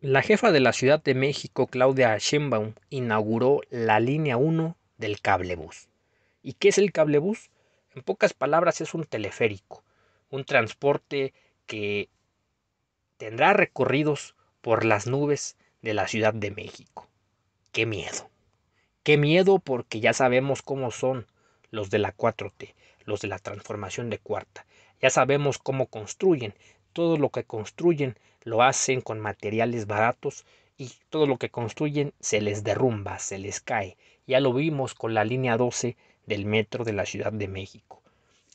La jefa de la Ciudad de México, Claudia Sheinbaum, inauguró la línea 1 del cablebús. ¿Y qué es el cablebús? En pocas palabras es un teleférico, un transporte que tendrá recorridos por las nubes de la Ciudad de México. ¡Qué miedo! ¡Qué miedo porque ya sabemos cómo son los de la 4T, los de la transformación de cuarta. Ya sabemos cómo construyen, todo lo que construyen lo hacen con materiales baratos y todo lo que construyen se les derrumba, se les cae. Ya lo vimos con la línea 12 del metro de la Ciudad de México,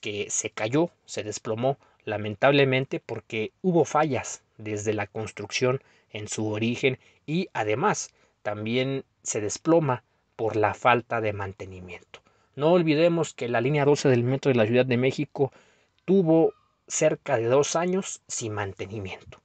que se cayó, se desplomó, lamentablemente porque hubo fallas desde la construcción en su origen y además también se desploma por la falta de mantenimiento. No olvidemos que la línea 12 del metro de la Ciudad de México tuvo cerca de dos años sin mantenimiento.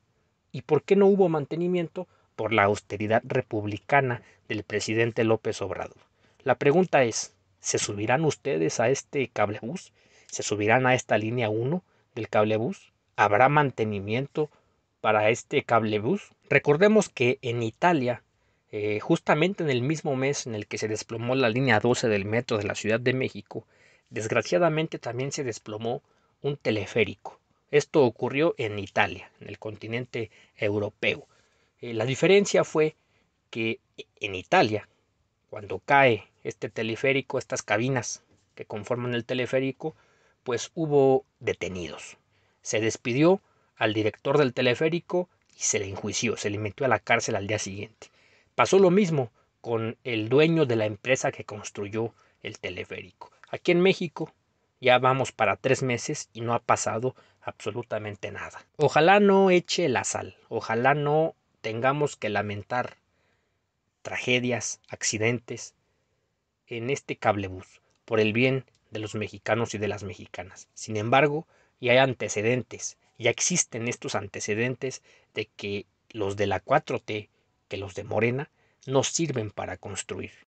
¿Y por qué no hubo mantenimiento? Por la austeridad republicana del presidente López Obrador. La pregunta es, ¿se subirán ustedes a este cablebús? ¿Se subirán a esta línea 1 del cablebús? ¿Habrá mantenimiento para este cablebús? Recordemos que en Italia, eh, justamente en el mismo mes en el que se desplomó la línea 12 del metro de la Ciudad de México, desgraciadamente también se desplomó un teleférico. Esto ocurrió en Italia, en el continente europeo. Eh, la diferencia fue que e, en Italia, cuando cae este teleférico, estas cabinas que conforman el teleférico, pues hubo detenidos. Se despidió al director del teleférico y se le enjuició, se le metió a la cárcel al día siguiente. Pasó lo mismo con el dueño de la empresa que construyó el teleférico. Aquí en México ya vamos para tres meses y no ha pasado absolutamente nada. Ojalá no eche la sal, ojalá no tengamos que lamentar tragedias, accidentes en este cablebus por el bien de los mexicanos y de las mexicanas. Sin embargo, ya hay antecedentes, ya existen estos antecedentes de que los de la 4T, que los de Morena, no sirven para construir.